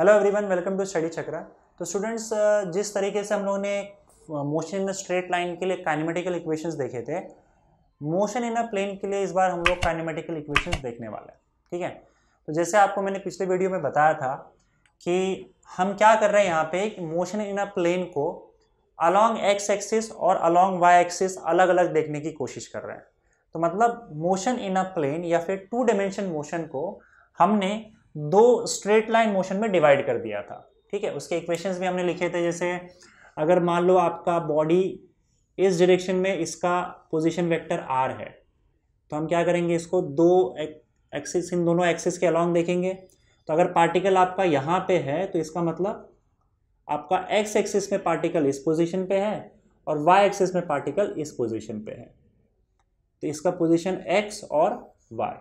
Hello everyone welcome to study Chakra तो students uh, जिस तरीके से हम लोगों ने मोशन इन स्ट्रेट लाइन के लिए काइनेमेटिकल इक्वेशंस देखे थे मोशन इन अ प्लेन के लिए इस बार हम लोग काइनेमेटिकल इक्वेशंस देखने वाले हैं ठीक है तो जैसे आपको मैंने पिछले वीडियो में बताया था कि हम क्या कर रहे हैं यहाँ पे मोशन इन अ प्लेन को अलॉन्ग एक्स एक्सिस और अलॉन्ग वाई एक्सिस अलग अलग देखने की कोशिश कर रहे हैं तो मतलब मोशन इन अ प्लेन या फिर टू डायमेंशन मोशन को हमने दो स्ट्रेट लाइन मोशन में डिवाइड कर दिया था ठीक है उसके इक्वेशंस भी हमने लिखे थे जैसे अगर मान लो आपका बॉडी इस डायरेक्शन में इसका पोजीशन वेक्टर आर है तो हम क्या करेंगे इसको दो एक्सिस इन दोनों एक्सिस के अलॉन्ग देखेंगे तो अगर पार्टिकल आपका यहाँ पे है तो इसका मतलब आपका एक्स एक्सिस में पार्टिकल इस पोजीशन पे है और वाई एक्सिस में पार्टिकल इस पोजीशन पे है तो इसका पोजीशन एक्स और वाई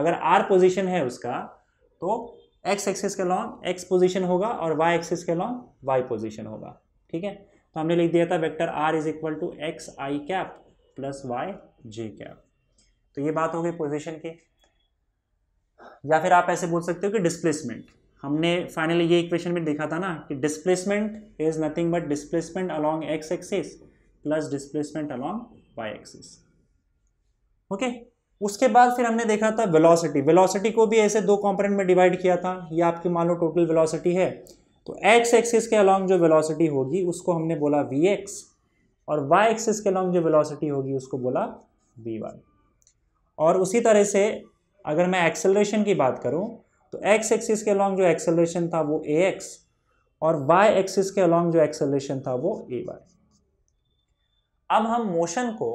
अगर आर पोजीशन है उसका तो x एक्सेस के लॉन्ग x पोजीशन होगा और y एक्सेस के लॉन्ग y पोजीशन होगा ठीक है तो हमने लिख दिया था vector r is equal to X I cap plus Y J cap तो ये बात हो गई पोजिशन की या फिर आप ऐसे बोल सकते हो कि डिस्प्लेसमेंट हमने फाइनली ये इक्वेशन में देखा था ना कि displacement is nothing but displacement along x axis plus displacement along Y axis okay उसके बाद फिर हमने देखा था वेलोसिटी वेलोसिटी को भी ऐसे दो कंपोनेंट में डिवाइड किया था ये आपकी मान लो टोटल वेलोसिटी है तो एक्स एक्सिस के अलॉन्ग जो वेलोसिटी होगी उसको हमने बोला वी एक्स और वाई एक्सिस के अलॉन्ग जो वेलोसिटी होगी उसको बोला वी वाई और उसी तरह से अगर मैं एक्सेलरेशन की बात करूँ तो एक्स एक्सिस के अलॉन्ग जो एक्सेलरेशन था वो ए एक्स और वाई एक्सिस के अलॉन्ग जो एक्सेलरेशन था वो ए वाई अब हम मोशन को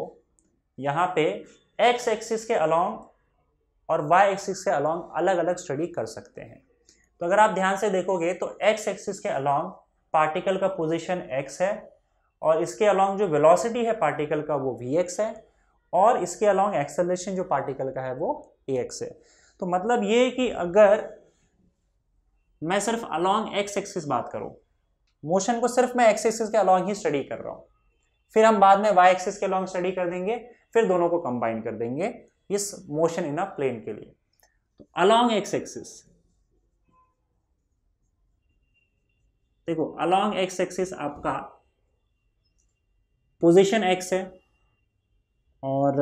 यहाँ पे एक्स एक्सिस के अलॉन्ग और वाई एक्सिस के अलॉन्ग अलग अलग स्टडी कर सकते हैं तो अगर आप ध्यान से देखोगे तो एक्स एक्सिस के अलॉन्ग पार्टिकल का पोजिशन एक्स है और इसके अलॉन्ग जो वेलोसिटी है पार्टिकल का वो वी एक्स है और इसके अलॉन्ग एक्सेलरेशन जो पार्टिकल का है वो ए एक्स है तो मतलब ये कि अगर मैं सिर्फ अलॉन्ग एक्स एक्सिस बात करूँ मोशन को सिर्फ मैं एक्स एक्सिस के अलॉन्ग ही स्टडी कर रहा हूँ फिर हम बाद में वाई एक्सिस के अलॉन्ग स्टडी कर देंगे फिर दोनों को कंबाइन कर देंगे इस मोशन इन अ प्लेन के लिए अलॉन्ग एक्स एक्सिस देखो अलॉन्ग एक्स एक्सिस आपका पोजीशन एक्स है और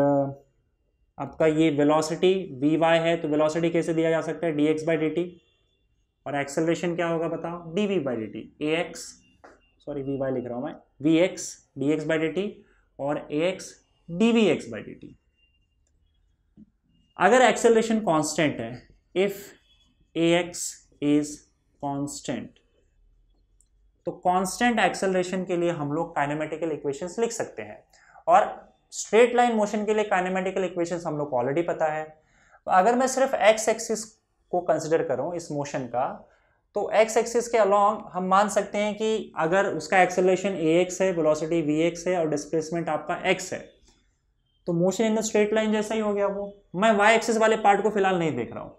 आपका ये वेलोसिटी वी वाई है तो वेलोसिटी कैसे दिया जा सकता है D X by D T और एक्सेलरेशन क्या होगा बताओ D V by D T A X sorry V Y लिख रहा हूँ मैं V X D X by D T और A X D V X by D T अगर एक्सेलरेशन कांस्टेंट है if A X is constant तो constant acceleration के लिए हम लोग काइनेमेटिकल इक्वेशंस लिख सकते हैं और स्ट्रेट लाइन मोशन के लिए काइनेमेटिकल इक्वेशंस हम लोग को ऑलरेडी पता है तो अगर मैं सिर्फ एक्स एक्सिस को कंसिडर करूं इस मोशन का तो एक्स एक्सिस के अलॉन्ग हम मान सकते हैं कि अगर उसका एक्सेलरेशन ए एक्स है वेलोसिटी वी एक्स है और डिस्प्लेसमेंट आपका एक्स है तो motion in the straight line जैसा ही हो गया वो मैं वाई एक्सेस वाले पार्ट को फिलहाल नहीं देख रहा हूँ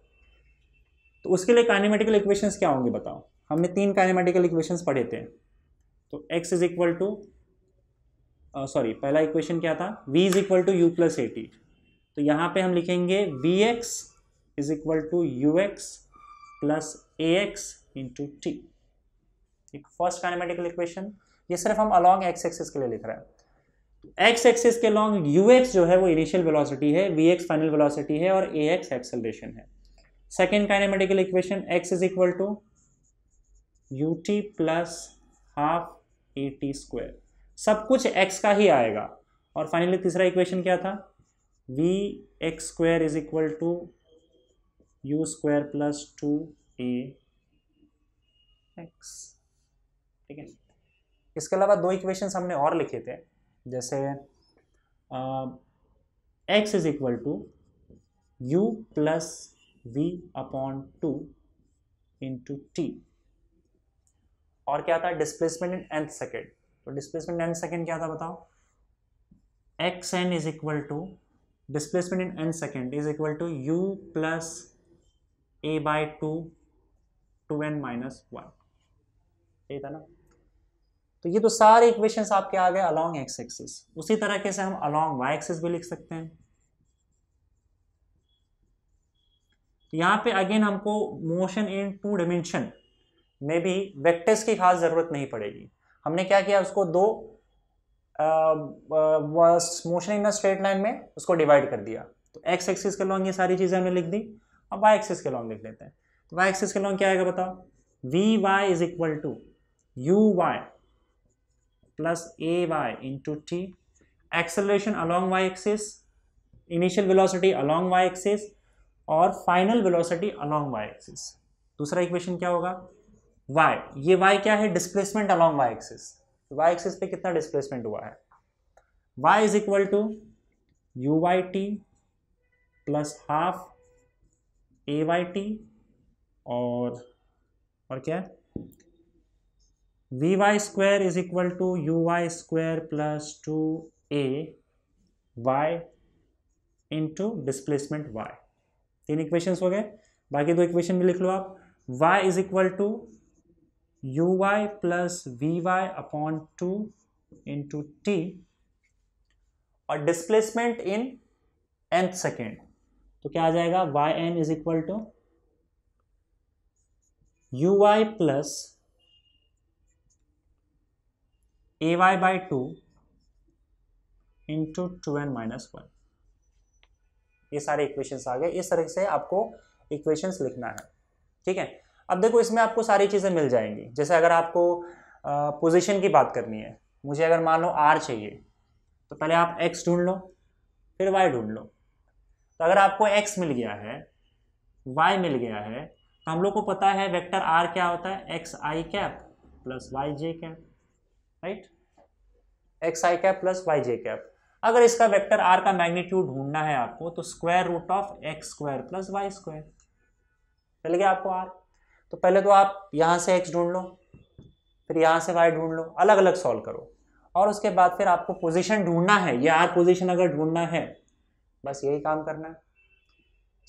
तो उसके लिए काइनेमेटिकल इक्वेशंस क्या होंगे बताओ हमने तीन काइनेमेटिकल इक्वेशंस पढ़े थे तो x is equal to sorry पहला इक्वेशन क्या था v is equal to you plus A T तो यहाँ पे हम लिखेंगे V x is equal to you x plus A x into T first kinematical equation ये सिर्फ हम अलॉन्ग एक्स एक्सिस के लिए लिख रहे हैं एक्स एक्सिस के लॉन्ग यू एक्स जो है वो इनिशियल वेलोसिटी है वी एक्स फाइनल वेलोसिटी है और ए एक्स एक्सेलरेशन है second kinematical equation X is equal to U T plus half A T square सब कुछ एक्स का ही आएगा और फाइनली तीसरा इक्वेशन क्या था V x square is equal to you square plus two A X ठीक है इसके अलावा दो इक्वेशन हमने और लिखे थे जैसे x is equal to you plus v upon two into t और क्या था डिस्प्लेसमेंट इन एंथ सेकेंड तो डिस्प्लेसमेंट एंथ सेकेंड क्या था बताओ x n is equal to displacement in nth second is equal to you plus a by two two n minus one यही था ना तो ये तो सारे इक्वेशन आपके आ गए अलॉन्ग एक्स एक्सिस उसी तरह से हम अलॉन्ग वाई एक्सिस भी लिख सकते हैं तो यहाँ पे अगेन हमको मोशन इन टू डिमेंशन में भी वेक्टर्स की खास ज़रूरत नहीं पड़ेगी हमने क्या किया उसको दो मोशन इन स्ट्रेट लाइन में उसको डिवाइड कर दिया तो एक्स एक्सिस के लॉन्ग ये सारी चीज़ें हमने लिख दी अब वाई एक्सिस के लॉन्ग लिख लेते हैं तो वाई एक्सिस के लॉन्ग क्या आएगा बताओ v y is equal to u y plus a y into t acceleration along y axis initial velocity along y axis और final velocity along Y axis दूसरा इक्वेशन क्या होगा वाई ये y क्या है displacement along Y axis y axis पे कितना displacement हुआ है y is equal to u y t plus half a y t और क्या v y square is equal to u y square plus two a y into displacement y तीन equation हो गए बाकी दो इक्वेशन भी लिख लो आप y is equal to u y plus v y upon two into t और डिस्प्लेसमेंट इन एंथ सेकेंड तो क्या आ जाएगा y n is equal to u y plus a y by two into two n minus one ये सारे equations आ गए इस तरह से आपको इक्वेशंस लिखना है ठीक है अब देखो इसमें आपको सारी चीज़ें मिल जाएंगी जैसे अगर आपको पोजीशन की बात करनी है मुझे अगर मान लो आर चाहिए तो पहले आप एक्स ढूंढ लो फिर वाई ढूंढ लो तो अगर आपको एक्स मिल गया है वाई मिल गया है तो हम लोग को पता है वेक्टर आर क्या होता है एक्स आई कैप प्लस वाई जे कैप राइट एक्स आई कैप प्लस वाई जे कैप अगर इसका वेक्टर आर का मैग्नीट्यूड ढूंढना है आपको तो square root of x square plus y square चल गया आपको आर तो पहले तो आप यहां से एक्स ढूंढ लो फिर यहां से वाई ढूंढ लो अलग अलग सॉल्व करो और उसके बाद फिर आपको पोजिशन ढूंढना है ये आर पोजिशन अगर ढूंढना है बस यही काम करना है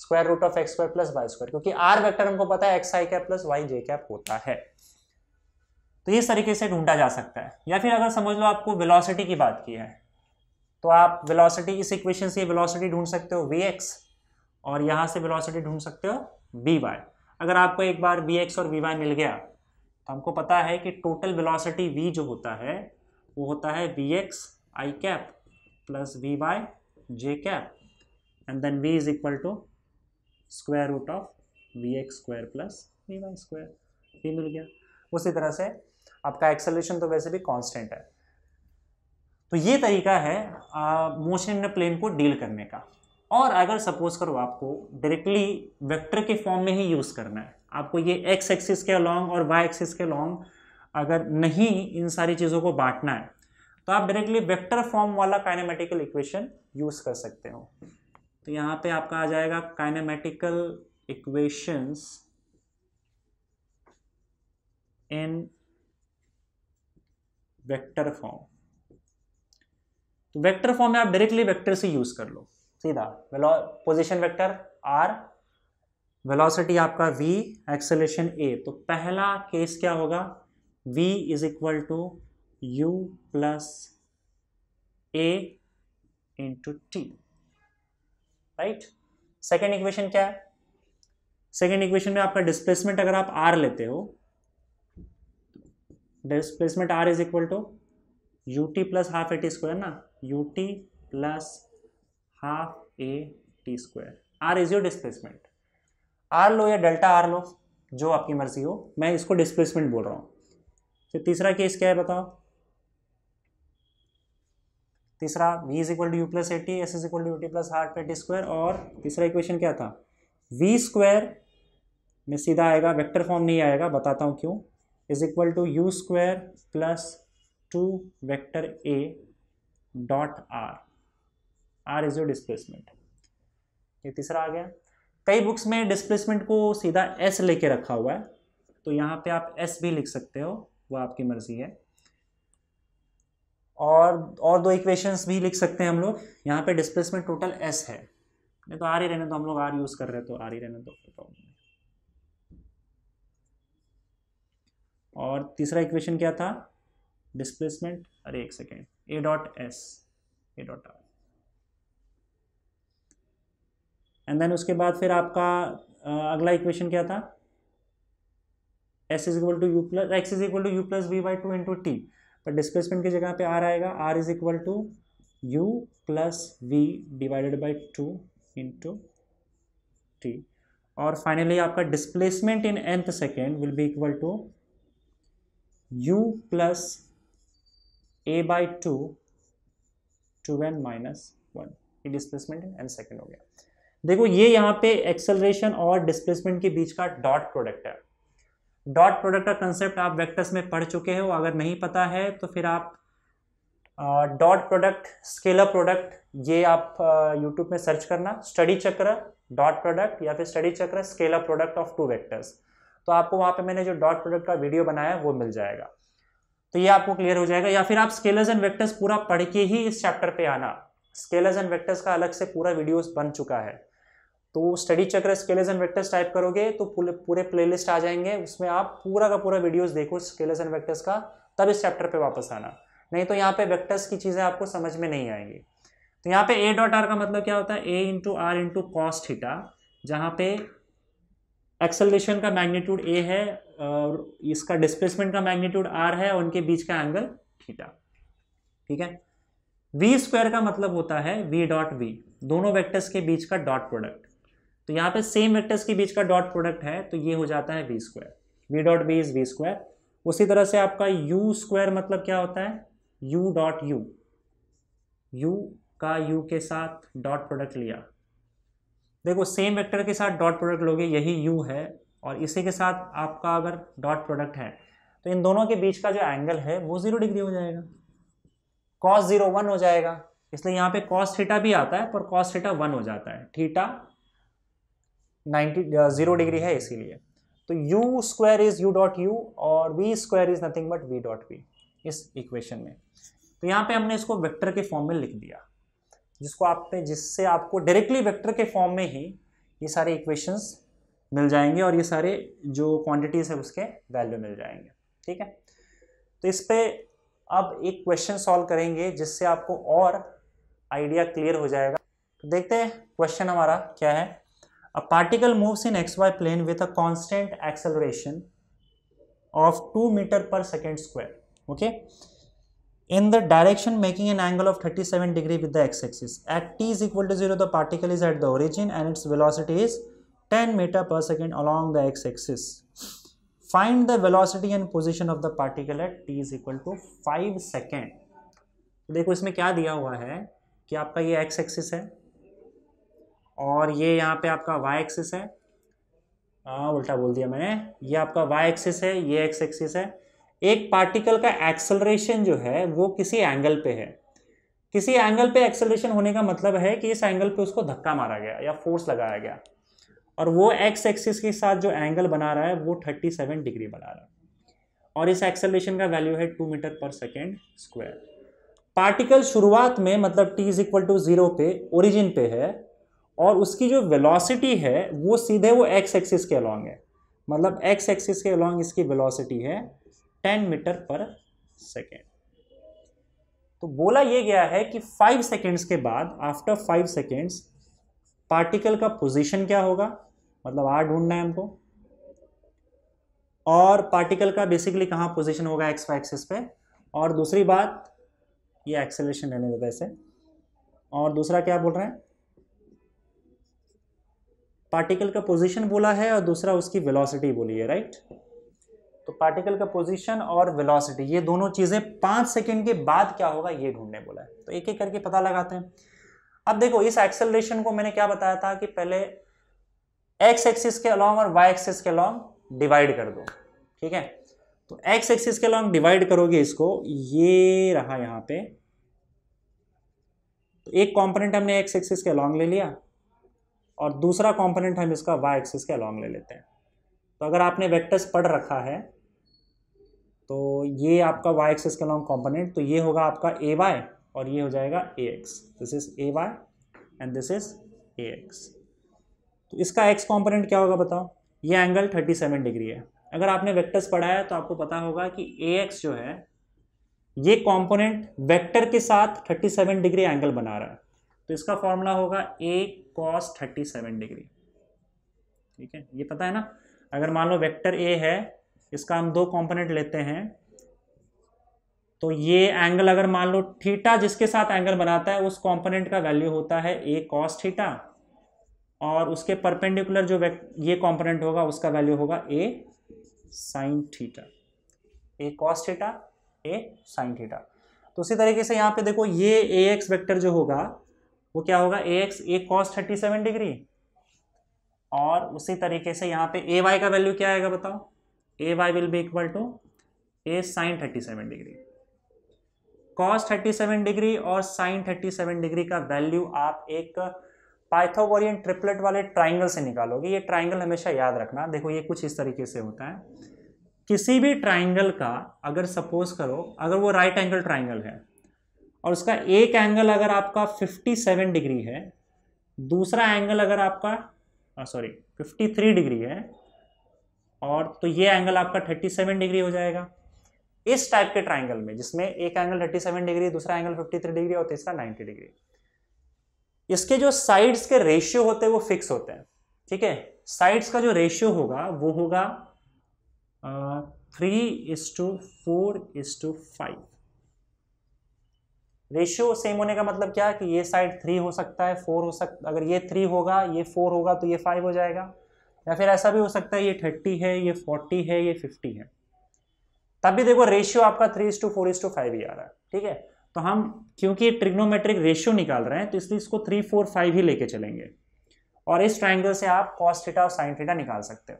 square root of x square plus y square क्योंकि आर वेक्टर हमको पता है एक्स आई कैप प्लस वाई जे कैप होता है तो इस तरीके से ढूंढा जा सकता है या फिर अगर समझ लो आपको वेलोसिटी की बात की है तो आप वेलोसिटी इस इक्वेशन से वेलोसिटी ढूंढ सकते हो वी एक्स और यहाँ से वेलोसिटी ढूंढ सकते हो वी वाई अगर आपको एक बार वी एक्स और वी वाई मिल गया तो हमको पता है कि टोटल वेलोसिटी वी जो होता है वो होता है we x I cap plus v y J cap and then v is equal to square root of v x square plus v y square v मिल गया उसी तरह से आपका एक्सेलेशन तो वैसे भी कांस्टेंट है तो ये तरीका है मोशन इन प्लेन को डील करने का और अगर सपोज करो आपको डायरेक्टली वेक्टर के फॉर्म में ही यूज़ करना है आपको ये एक्स एक्सिस के अलॉन्ग और वाई एक्सिस के अलॉन्ग अगर नहीं इन सारी चीज़ों को बांटना है तो आप डायरेक्टली वेक्टर फॉर्म वाला काइनेमेटिकल इक्वेशन यूज़ कर सकते हो तो यहां पे आपका आ जाएगा kinematical equations in vector form तो वेक्टर फॉर्म में आप डायरेक्टली वेक्टर से यूज कर लो सीधा पोजिशन वेक्टर आर वेलोसिटी आपका v एक्सेलेशन a तो पहला केस क्या होगा v is equal to you plus a into t right second equation क्या है सेकेंड इक्वेशन में आपका डिस्प्लेसमेंट अगर आप r लेते हो displacement r is equal to U T plus half A T square ना u T plus half A T square r is your displacement r लो या डेल्टा आर लो जो आपकी मर्जी हो मैं इसको डिस्प्लेसमेंट बोल रहा हूँ फिर तो तीसरा केस क्या है बताओ तीसरा v is equal to you plus A t s is equal to U T plus half A T square और तीसरा इक्वेशन क्या था वी स्क्वायर में सीधा आएगा वेक्टर फॉर्म नहीं आएगा बताता हूँ क्यों is equal to you square plus two vector a dot r r is your displacement ये तीसरा आ गया कई बुक्स में डिस्प्लेसमेंट को सीधा एस लेके रखा हुआ है तो यहाँ पे आप एस भी लिख सकते हो वो आपकी मर्जी है और और दो इक्वेशंस भी लिख सकते हैं हम लोग यहाँ पे डिस्प्लेसमेंट टोटल एस है नहीं तो आर ही रहने तो हम लोग आर यूज़ कर रहे हैं तो आर ही रहने तो प्रॉब्लम और तीसरा इक्वेशन क्या था डिस्प्लेसमेंट अरे एक second a dot s a dot r and then उसके बाद फिर आपका अगला इक्वेशन क्या था s is equal to you plus x is equal to you plus v by two into t पर डिस्प्लेसमेंट की जगह पे आर आएगा r is equal to you plus v divided by two into t और finally आपका displacement in nth second will be equal to u plus a by 2 to n minus 1 ये displacement and second हो गया देखो ये यहाँ पे acceleration और डिस्प्लेसमेंट के बीच का डॉट प्रोडक्ट है डॉट प्रोडक्ट का कंसेप्ट आप वेक्टर्स में पढ़ चुके हो अगर नहीं पता है तो फिर आप डॉट प्रोडक्ट स्केलर प्रोडक्ट ये आप यूट्यूब में सर्च करना स्टडी चक्र डॉट प्रोडक्ट या फिर स्टडी चक्र scalar product of two vectors तो आपको वहां पे मैंने जो डॉट प्रोडक्ट का वीडियो बनाया है वो मिल जाएगा तो ये आपको क्लियर हो जाएगा या फिर आप स्केलर्स एंड वेक्टर्स पूरा पढ़ के ही इस चैप्टर पे आना स्केलर्स एंड वेक्टर्स का अलग से पूरा वीडियो बन चुका है तो स्टडी चक्र स्केलर्स एंड वेक्टर्स टाइप करोगे तो पूरे लिस्ट आ जाएंगे उसमें आप पूरा का पूरा वीडियो देखो स्केलर्स एंड वेक्टर्स का तब इस चैप्टर पर वापस आना नहीं तो यहाँ पे वेक्टर्स की चीज़ें आपको समझ में नहीं आएंगी तो यहाँ पे ए डॉट आर का मतलब क्या होता है a into r into cos theta जहाँ पे एक्सलेशन का मैग्नीट्यूड ए है और इसका डिस्प्लेसमेंट का मैग्नीट्यूड आर है और उनके बीच का एंगल थीटा ठीक है वी स्क्वायर का मतलब होता है वी डॉट वी दोनों वेक्टर्स के बीच का डॉट प्रोडक्ट तो यहाँ पे सेम वेक्टर्स के बीच का डॉट प्रोडक्ट है तो ये हो जाता है v square v dot v is v square उसी तरह से आपका यू स्क्वायर मतलब क्या होता है यू डॉट यू यू का यू के साथ डॉट प्रोडक्ट लिया देखो सेम वेक्टर के साथ डॉट प्रोडक्ट लोगे यही यू है और इसी के साथ आपका अगर डॉट प्रोडक्ट है तो इन दोनों के बीच का जो एंगल है वो जीरो डिग्री हो जाएगा कॉस जीरो वन हो जाएगा इसलिए यहाँ पे कॉस थीटा भी आता है पर कॉस थीटा वन हो जाता है थीटा नाइन्टी जीरो डिग्री है इसीलिए तो u square is u dot u और v square is nothing but v dot v इस इक्वेशन में तो यहाँ पे हमने इसको वेक्टर के फॉर्म में लिख दिया जिसको आपने जिससे आपको डायरेक्टली वेक्टर के फॉर्म में ही ये सारे इक्वेशंस मिल जाएंगे और ये सारे जो क्वांटिटीज़ है उसके वैल्यू मिल जाएंगे ठीक है तो इस पर अब एक क्वेश्चन सॉल्व करेंगे जिससे आपको और आइडिया क्लियर हो जाएगा तो देखते हैं क्वेश्चन हमारा क्या है a particle moves in x y plane with a constant acceleration of two metre per second square okay in the direction making an angle of 37 degree with the x-axis. At t is equal to 0, the particle is at the origin and its velocity is 10 meter per second along the x-axis. Find the velocity and position of the particle at t is equal to 5 second. देखो इसमें क्या दिया हुआ है कि आपका ये x axis है और ये यहाँ पे आपका y एक्सिस है हाँ उल्टा बोल दिया मैंने ये आपका y एक्सिस है ये x एक्सिस है एक पार्टिकल का एक्सलरेशन जो है वो किसी एंगल पे है किसी एंगल पे एक्सलरेशन होने का मतलब है कि इस एंगल पे उसको धक्का मारा गया या फोर्स लगाया गया और वो एक्स एक्सिस के साथ जो एंगल बना रहा है वो 37 डिग्री बना रहा है और इस एक्सेलरेशन का वैल्यू है two metre per second square particle शुरुआत में मतलब t is equal to zero पे ओरिजिन पे है और उसकी जो वेलोसिटी है वो सीधे वो एक्स एक्सिस के अलॉन्ग है मतलब एक्स एक्सिस के अलॉन्ग इसकी वेलोसिटी है टेन मीटर पर सेकेंड तो बोला यह गया है कि फाइव सेकेंड्स के बाद आफ्टर फाइव सेकेंड्स पार्टिकल का पोजीशन क्या होगा मतलब आर ढूंढना है हमको और पार्टिकल का बेसिकली कहाँ पोजीशन होगा एक्स वाई एक्सिस पे और दूसरी बात ये एक्सेलेशन लेने वजह से और दूसरा क्या बोल रहे हैं पार्टिकल का पोजीशन बोला है और दूसरा उसकी वेलोसिटी बोली है राइट तो पार्टिकल का पोजीशन और वेलोसिटी ये दोनों चीज़ें पाँच सेकेंड के बाद क्या होगा ये ढूंढने बोला है तो एक एक करके पता लगाते हैं अब देखो इस एक्सेलरेशन को मैंने क्या बताया था कि पहले एक्स एक्सिस के अलॉन्ग और वाई एक्सिस के अलॉन्ग डिवाइड कर दो ठीक है तो एक्स एक्सिस के अलॉन्ग डिवाइड करोगे इसको ये रहा यहाँ पे तो एक कॉम्पोनेंट हमने एक्स एक्सिस के अलॉन्ग ले लिया और दूसरा कॉम्पोनेंट हम इसका वाई एक्सिस के अलॉन्ग ले लेते हैं तो अगर आपने वेक्टर्स पढ़ रखा है तो ये आपका वाई एक्स के अलाउंग कॉम्पोनेंट तो ये होगा आपका ए वाई और ये हो जाएगा a x this is a y and this is a x तो इसका एक्स कॉम्पोनेंट क्या होगा बताओ ये एंगल थर्टी सेवन डिग्री है अगर आपने वेक्टर्स पढ़ाया है तो आपको पता होगा कि ए एक्स जो है ये कॉम्पोनेंट वेक्टर के साथ थर्टी सेवन डिग्री एंगल बना रहा है तो इसका फॉर्मूला होगा a cos thirty seven degree ठीक है ये पता है ना अगर मान लो वेक्टर ए है इसका हम दो कंपोनेंट लेते हैं तो ये एंगल अगर मान लो थीटा जिसके साथ एंगल बनाता है उस कंपोनेंट का वैल्यू होता है ए कॉस थीटा और उसके परपेंडिकुलर जो ये कंपोनेंट होगा उसका वैल्यू होगा a sine theta a cos theta a sine theta तो उसी तरीके से यहाँ पे देखो ये ए एक्स वैक्टर जो होगा वो क्या होगा a x a cos thirty seven degree और उसी तरीके से यहाँ पे ए वाई का वैल्यू क्या आएगा बताओ a y will be equal to a sine thirty seven degree cos thirty seven degree और साइन थर्टी सेवन डिग्री का वैल्यू आप एक पाइथागोरियन ट्रिपलेट वाले ट्राइंगल से निकालोगे ये ट्राइंगल हमेशा याद रखना देखो ये कुछ इस तरीके से होता है किसी भी ट्राइंगल का अगर सपोज करो अगर वो राइट एंगल ट्राइंगल है और उसका एक एंगल अगर आपका 57 डिग्री है दूसरा एंगल अगर आपका सॉरी 53 डिग्री है और तो ये एंगल आपका 37 डिग्री हो जाएगा इस टाइप के ट्राइंगल में जिसमें एक एंगल 37 डिग्री दूसरा एंगल 53 डिग्री और तीसरा 90 डिग्री इसके जो साइड्स के रेशियो होते हैं वो फिक्स होते हैं ठीक है साइड्स का जो रेशियो होगा वो होगा three is to four is to five ratio same होने का मतलब क्या है कि ये साइड थ्री हो सकता है फोर हो सकता अगर ये थ्री होगा ये फोर होगा तो ये फाइव हो जाएगा या फिर ऐसा भी हो सकता है ये थर्टी है ये फोर्टी है ये फिफ्टी है तब भी देखो रेशियो आपका three is to four is to five ही आ रहा है ठीक है तो हम क्योंकि ट्रिग्नोमेट्रिक रेशियो निकाल रहे हैं तो इसलिए इसको थ्री फोर फाइव ही लेके चलेंगे और इस ट्राइंगल से आप कॉस्ट थीटा और साइन थीटा निकाल सकते हो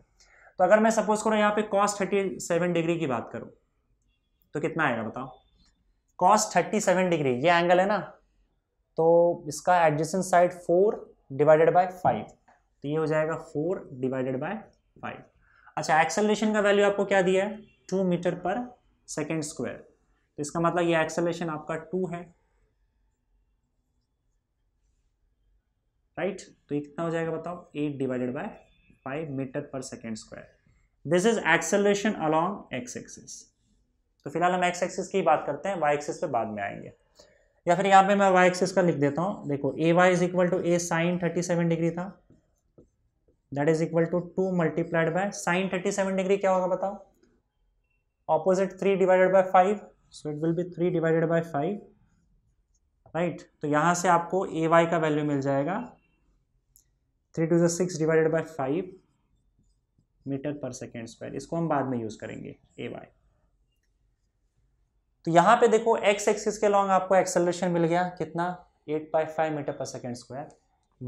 तो अगर मैं सपोज करूँ यहाँ पे कॉस्ट थर्टी सेवन डिग्री की बात करूँ तो कितना आएगा बताओ कॉस्ट थर्टी सेवन डिग्री ये एंगल है ना तो इसका adjacent side four divided by five तो ये हो जाएगा फोर डिवाइडेड बाय फाइव अच्छा एक्सेलेशन का वैल्यू आपको क्या दिया है two metre per second square तो इसका मतलब ये एक्सेलेशन आपका टू है राइट right? तो ये कितना हो जाएगा बताओ eight divided by five metre per second square this is acceleration along x axis तो फिलहाल हम एक्स एक्सिस की बात करते हैं वाई एक्सिस पे बाद में आएंगे या फिर यहाँ पे मैं वाई एक्सिस का लिख देता हूँ देखो a y is equal to a sine thirty seven degree था that is equal to two multiplied by sine thirty seven degree क्या होगा बताओ opposite three divided by five so it will be three divided by five right तो यहां से आपको ए y का value मिल जाएगा थ्री टू जो six divided by five metre per second square इसको हम बाद में यूज़ करेंगे ए वाई तो यहां पे देखो एक्स एक्सिस के लॉन्ग आपको एक्सेलरेशन मिल गया कितना eight by five metre per second square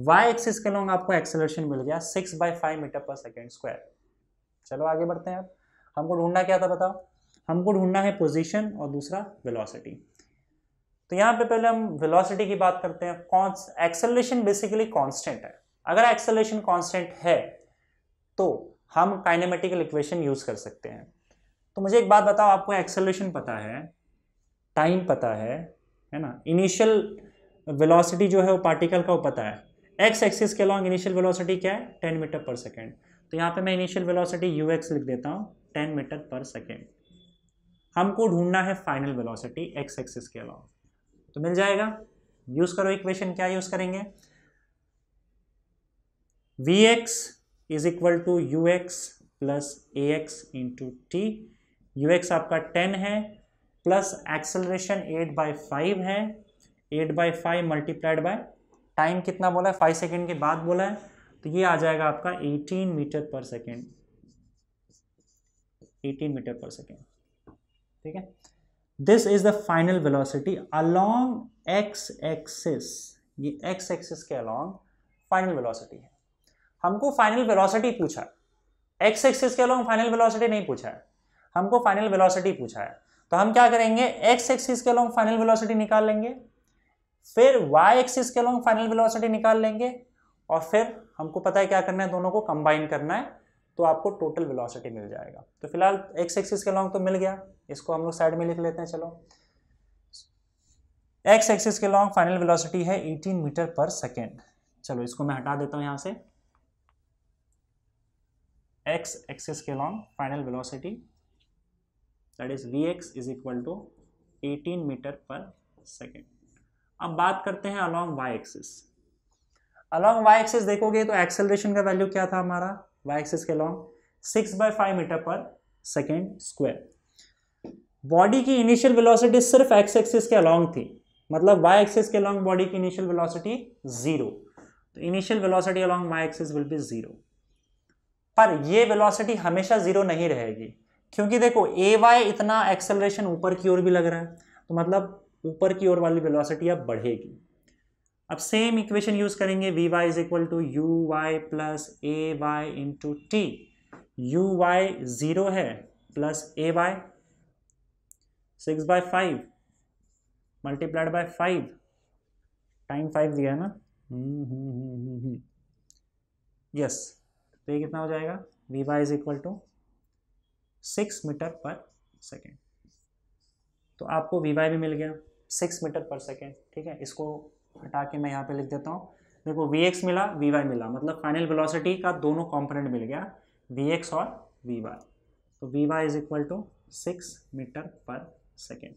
y axis के लॉन्ग आपको एक्सेलरेशन मिल गया six by five metre per second square चलो आगे बढ़ते हैं अब हमको ढूंढना क्या था बताओ हमको ढूंढना है पोजिशन और दूसरा वेलोसिटी तो यहाँ पे पहले हम वेलोसिटी की बात करते हैं एक्सेलरेशन बेसिकली कांस्टेंट है अगर एक्सेलरेशन कांस्टेंट है तो हम काइनेमेटिकल इक्वेशन यूज कर सकते हैं तो मुझे एक बात बताओ आपको एक्सेलरेशन पता है टाइम पता है है ना इनिशियल वेलोसिटी जो है वो पार्टिकल का वो पता है एक्स एक्सिस के अलॉन्ग इनिशियल वेलोसिटी क्या है टेन मीटर पर सेकेंड तो यहाँ पे मैं इनिशियल वेलोसिटी यू एक्स लिख देता हूँ टेन मीटर पर सेकेंड हमको ढूंढना है फाइनल वेलोसिटी एक्स एक्सिस के अलॉन्ग तो मिल जाएगा यूज़ करो इक्वेशन क्या यूज़ करेंगे v x is equal to you x plus A x into t u x आपका टेन है plus acceleration eight by five है eight by five multiplied by time कितना बोला है फाइव सेकेंड के बाद बोला है तो ये आ जाएगा आपका eighteen metre per second eighteen metre per second ठीक है this is the final velocity along x axis ये एक्स एक्सिस के अलोंग फाइनल वेलोसिटी है हमको फाइनल वेलोसिटी पूछा एक्स एक्सिस के अलोंग फाइनल वेलोसिटी नहीं पूछा है हमको फाइनल वेलोसिटी पूछा है तो हम क्या करेंगे एक्स एक्सिस के अलोंग फाइनल वेलोसिटी निकाल लेंगे फिर वाई एक्सिस के लोग फाइनल वेलोसिटी निकाल लेंगे और फिर हमको पता है क्या करना है दोनों को कंबाइन करना है तो आपको टोटल वेलोसिटी मिल जाएगा तो फिलहाल एक्स एक्सिस के लॉन्ग तो मिल गया इसको हम लोग साइड में लिख लेते हैं चलो एक्स एक्सिस के लॉन्ग फाइनल वेलोसिटी है 18 मीटर पर सेकेंड चलो इसको मैं हटा देता हूं यहां से एक्स एक्सिस के long final velocity that is v x is equal to eighteen metre per second अब बात करते हैं along Y axis along Y axis देखोगे तो एक्सेलरेशन का वैल्यू क्या था हमारा वाई एक्सिस के along six by five metre per second square body की इनिशियल वेलोसिटी सिर्फ एक्स एक्सिस के अलॉन्ग थी मतलब वाई एक्सिस के अलॉन्ग बॉडी की इनिशियल वेलोसिटी जीरो तो initial velocity along Y axis will be zero पर ये वेलोसिटी हमेशा जीरो नहीं रहेगी क्योंकि देखो ए वाई इतना एक्सेलरेशन ऊपर की ओर भी लग रहा है तो मतलब ऊपर की ओर वाली वेलोसिटी अब बढ़ेगी अब सेम इक्वेशन यूज करेंगे v y is equal to u y plus a y into t u y zero है plus a y six by five multiplied by five time five दिया है ना यस हम्म, हम्म, हम्म, तो ये कितना हो जाएगा v y is equal to six metre per second तो आपको वी वाई भी मिल गया सिक्स मीटर पर सेकेंड ठीक है इसको हटा के मैं यहाँ पे लिख देता हूँ देखो वी एक्स मिला वी वाई मिला मतलब फाइनल वेलोसिटी का दोनों कंपोनेंट मिल गया वी एक्स और वी वाई तो v y is equal to six metre per second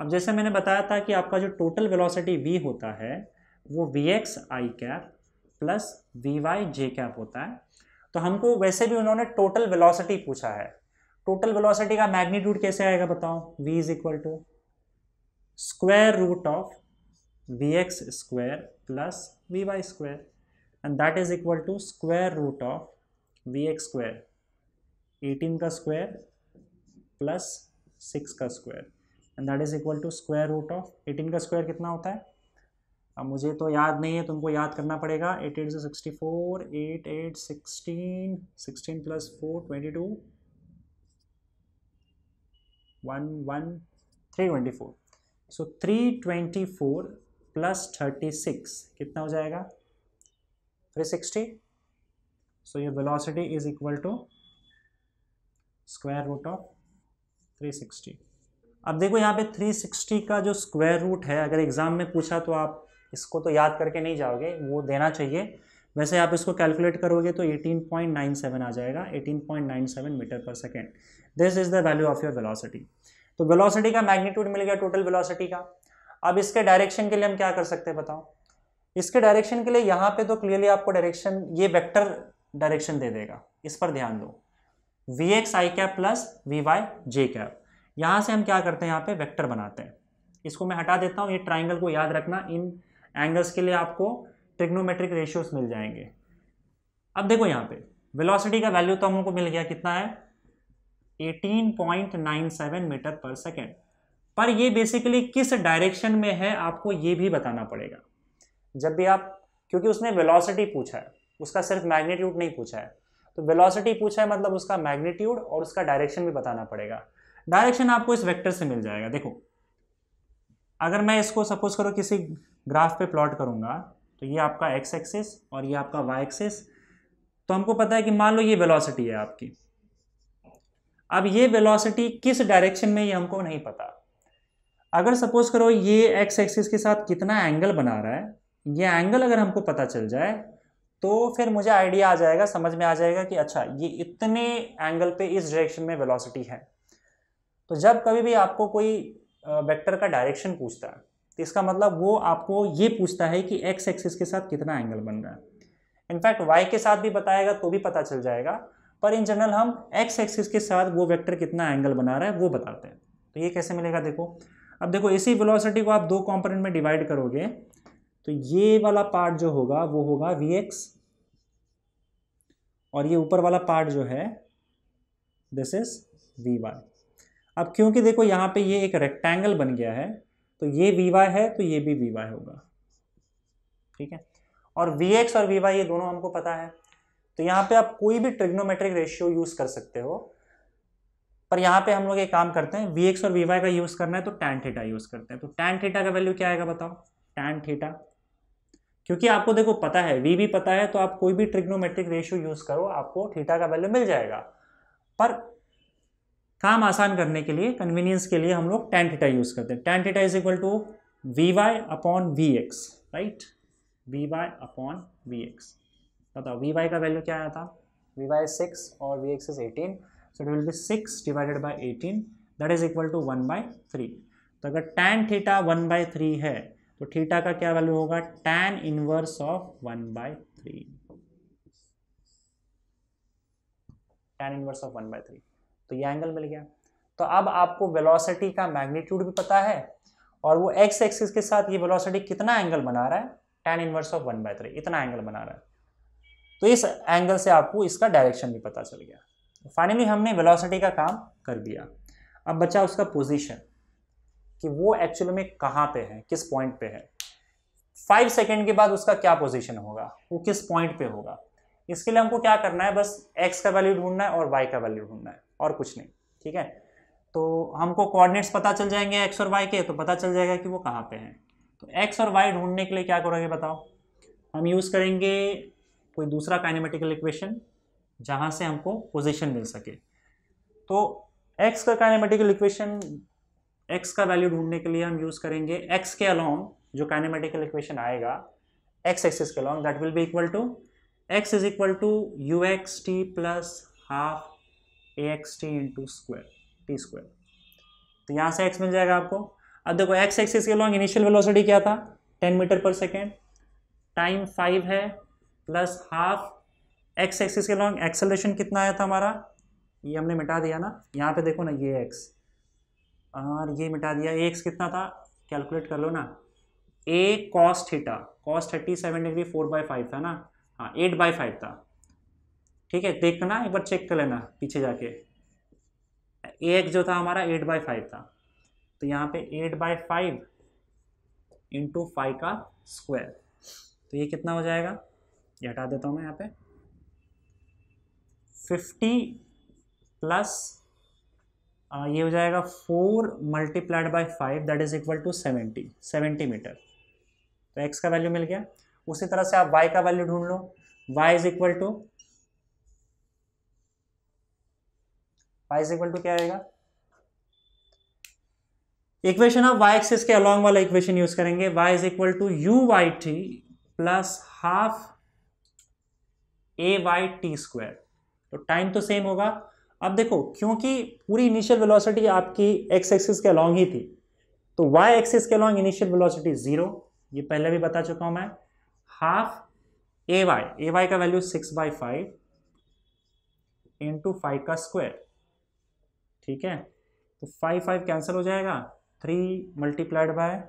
अब जैसे मैंने बताया था कि आपका जो टोटल वेलोसिटी वी होता है वो वी एक्स आई कैप प्लस वी वाई जे कैप होता है तो हमको वैसे भी उन्होंने टोटल वेलोसिटी पूछा है टोटल वेलोसिटी का मैग्नीट्यूड कैसे आएगा बताओ v is equal to square root of vx square plus vy square and that is equal to square root of vx square 18 ka square plus 6 ka square and that is equal to square root of 18 ka square kitna hota hai अब मुझे तो याद नहीं है तुमको याद करना पड़ेगा eight eight sixty four eight eight sixteen sixteen plus four twenty two one one three twenty four so three twenty four plus thirty six कितना हो जाएगा थ्री सिक्सटी सो ये velocity is equal to square root of three sixty अब देखो यहाँ पे three sixty का जो स्क्वायर रूट है अगर एग्ज़ाम में पूछा तो आप इसको तो याद करके नहीं जाओगे वो देना चाहिए वैसे आप इसको कैलकुलेट करोगे तो 18.97 आ जाएगा 18.97 metre per second this is the value of your velocity तो वेलोसिटी का मैग्नीट्यूड मिल गया टोटल वेलोसिटी का अब इसके डायरेक्शन के लिए हम क्या कर सकते हैं बताओ इसके डायरेक्शन के लिए यहाँ पे तो क्लियरली आपको डायरेक्शन ये वेक्टर डायरेक्शन दे देगा इस पर ध्यान दो वी एक्स आई कैप प्लस वी वाई जे कैप यहाँ से हम क्या करते हैं यहाँ पे वेक्टर बनाते हैं इसको मैं हटा देता हूँ ये ट्राइंगल को याद रखना इन एंगल्स के लिए आपको ट्रिग्नोमेट्रिक रेशियोज मिल जाएंगे अब देखो यहाँ पे वेलोसिटी का वैल्यू तो हमको मिल गया कितना है 18.97 मीटर पर सेकेंड पर ये बेसिकली किस डायरेक्शन में है आपको ये भी बताना पड़ेगा जब भी आप क्योंकि उसने वेलोसिटी पूछा है उसका सिर्फ मैग्नीट्यूड नहीं पूछा है तो वेलोसिटी पूछा है मतलब उसका मैग्नीट्यूड और उसका डायरेक्शन भी बताना पड़ेगा डायरेक्शन आपको इस वेक्टर से मिल जाएगा देखो अगर मैं इसको सपोज करो किसी ग्राफ पे प्लॉट करूंगा तो ये आपका एक्स एक्सिस और ये आपका वाई एक्सिस तो हमको पता है कि मान लो ये वेलोसिटी है आपकी अब ये वेलोसिटी किस डायरेक्शन में ये हमको नहीं पता अगर सपोज करो ये एक्स एक्सिस के साथ कितना एंगल बना रहा है ये एंगल अगर हमको पता चल जाए तो फिर मुझे आइडिया आ जाएगा समझ में आ जाएगा कि अच्छा ये इतने एंगल पे इस डायरेक्शन में वेलोसिटी है तो जब कभी भी आपको कोई वेक्टर का डायरेक्शन पूछता है तो इसका मतलब वो आपको ये पूछता है कि एक्स एक्सिस के साथ कितना एंगल बन रहा है इनफैक्ट वाई के साथ भी बताएगा तो भी पता चल जाएगा पर इन जनरल हम एक्स एक्सिस के साथ वो वेक्टर कितना एंगल बना रहा है वो बताते हैं तो ये कैसे मिलेगा देखो अब देखो इसी वेलोसिटी को आप दो कंपोनेंट में डिवाइड करोगे तो ये वाला पार्ट जो होगा वो होगा वी एक्स और ये ऊपर वाला पार्ट जो है दिस इज वी वाई अब क्योंकि देखो यहाँ पर ये एक रेक्टेंगल बन गया है तो ये वी वाई है तो ये भी वी वाई होगा ठीक है और वी एक्स और वी वाई ये दोनों हमको पता है तो यहाँ पे आप कोई भी ट्रिग्नोमेट्रिक रेशियो यूज कर सकते हो पर यहाँ पे हम लोग एक काम करते हैं वी एक्स और वी वाई का यूज करना है तो टैन थीटा यूज करते हैं तो टैन थीटा का वैल्यू क्या आएगा बताओ टैन थीटा क्योंकि आपको देखो पता है वी भी पता है तो आप कोई भी ट्रिग्नोमेट्रिक रेशियो यूज करो आपको थीटा का वैल्यू मिल जाएगा पर काम आसान करने के लिए कन्वीनियंस के लिए हम लोग टेन थीटा यूज करते हैं tan theta is equal to v y upon v x right v y upon v x बताओ वी वाई का वैल्यू क्या आया था वी वाई सिक्स और v x is eighteen so it will be six divided by eighteen that is equal to one by three तो अगर tan theta one by three है तो थीटा का क्या वैल्यू होगा tan inverse of one by three tan inverse of one by three तो ये angle मिल गया तो अब आपको वेलोसिटी का मैग्नीट्यूड भी पता है और वो एक्स एक्सिस के साथ ये वेलोसिटी कितना एंगल बना रहा है tan inverse of one by three इतना एंगल बना रहा है तो इस एंगल से आपको इसका डायरेक्शन भी पता चल गया फाइनली हमने वेलोसिटी का काम कर दिया अब बचा उसका पोजीशन कि वो एक्चुअल में कहाँ पे है किस पॉइंट पे है फाइव सेकेंड के बाद उसका क्या पोजीशन होगा वो किस पॉइंट पे होगा इसके लिए हमको क्या करना है बस एक्स का वैल्यू ढूंढना है और वाई का वैल्यू ढूंढना है और कुछ नहीं ठीक है तो हमको कोऑर्डिनेट्स पता चल जाएंगे एक्स और वाई के तो पता चल जाएगा कि वो कहाँ पे हैं तो एक्स और वाई ढूंढने के लिए क्या करोगे बताओ हम यूज़ करेंगे कोई दूसरा काइनेमेटिकल इक्वेशन जहाँ से हमको पोजिशन मिल सके तो एक्स का काइनेमेटिकल इक्वेशन एक्स का वैल्यू ढूंढने के लिए हम यूज़ करेंगे एक्स के अलॉन्ग जो काइनेमेटिकल इक्वेशन आएगा एक्स एक्सिस के along that will be equal to x is equal to you x t plus half a x t into square t square तो यहाँ से एक्स मिल जाएगा आपको अब देखो एक्स एक्सिस के अलॉन्ग इनिशियल वेलोसिटी क्या था ten metre per second time five है प्लस हाफ एक्स एक्सिस के लॉन्ग एक्सेलेशन कितना आया था हमारा ये हमने मिटा दिया ना यहाँ पे देखो ना ये एक्स और ये मिटा दिया एक्स कितना था कैलकुलेट कर लो ना a cos theta cos thirty seven degree four by five था ना हाँ एट बाई फाइव था ठीक है देखना एक बार चेक कर लेना पीछे जाके ए एक्स जो था हमारा एट बाई फाइव था तो यहाँ पे eight by five into five का स्क्वायर तो ये कितना हो जाएगा ये हटा देता हूँ मैं यहाँ पे फिफ्टी प्लस ये हो जाएगा four multiplied by five that is equal to seventy seventy metre तो एक्स का वैल्यू मिल गया उसी तरह से आप वाई का वैल्यू ढूंढ लो y is equal to y is equal to क्या आएगा इक्वेशन ऑफ वाई एक्सिस के अलॉन्ग वाला इक्वेशन यूज करेंगे y is equal to u y t plus half a y t square तो टाइम तो सेम होगा अब देखो क्योंकि पूरी इनिशियल वेलोसिटी आपकी एक्स एक्सिस के अलॉन्ग ही थी तो वाई एक्सिस के अलॉन्ग इनिशियल वेलोसिटी जीरो ये पहले भी बता चुका हूं मैं half a y a y का value six by five into five का स्क्वायर ठीक है तो फाइव फाइव कैंसिल हो जाएगा three multiplied by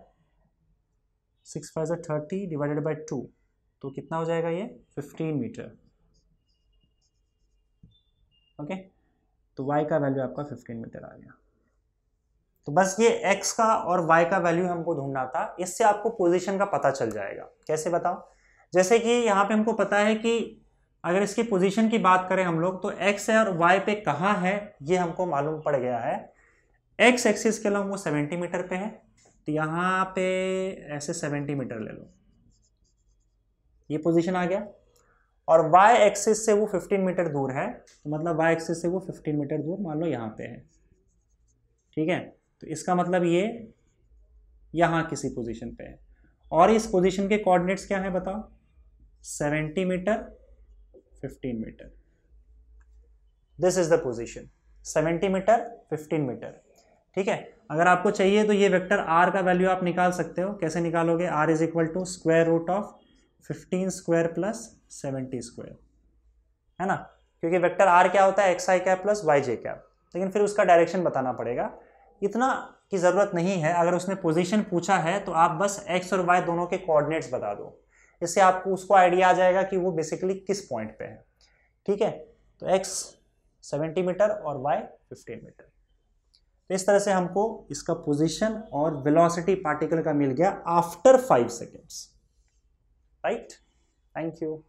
six five thirty divided by two तो कितना हो जाएगा ये फिफ्टीन मीटर ओके तो वाई का वैल्यू आपका फिफ्टीन मीटर आ गया तो बस ये एक्स का और वाई का वैल्यू हमको ढूंढना था इससे आपको पोजिशन का पता चल जाएगा कैसे बताओ जैसे कि यहाँ पे हमको पता है कि अगर इसकी पोजीशन की बात करें हम लोग तो x है और y पे कहाँ है ये हमको मालूम पड़ गया है एक्स एक्सिस के लोग वो सेवेंटी मीटर पे है तो यहाँ पे ऐसे सेवेंटी मीटर ले लो ये पोजीशन आ गया और वाई एक्सिस से वो 15 मीटर दूर है तो मतलब वाई एक्सिस से वो 15 मीटर दूर मान लो यहाँ पे है ठीक है तो इसका मतलब ये यहाँ किसी पोजीशन पे है और इस पोजीशन के कोऑर्डिनेट्स क्या है बताओ 70 metre 15 metre this is the position 70 metre 15 metre ठीक है अगर आपको चाहिए तो ये वेक्टर आर का वैल्यू आप निकाल सकते हो कैसे निकालोगे r is equal to square root of fifteen square plus seventy square है ना क्योंकि वेक्टर आर क्या होता है एक्स आई कैप प्लस वाई जे कैप लेकिन फिर उसका डायरेक्शन बताना पड़ेगा इतना की ज़रूरत नहीं है अगर उसने पोजीशन पूछा है तो आप बस एक्स और वाई दोनों के कोऑर्डिनेट्स बता दो इससे आपको उसको आइडिया आ जाएगा कि वो बेसिकली किस पॉइंट पे है ठीक है तो एक्स सेवेंटी मीटर और वाई फिफ्टीन मीटर तो इस तरह से हमको इसका पोजिशन और वेलोसिटी पार्टिकल का मिल गया after five seconds right thank you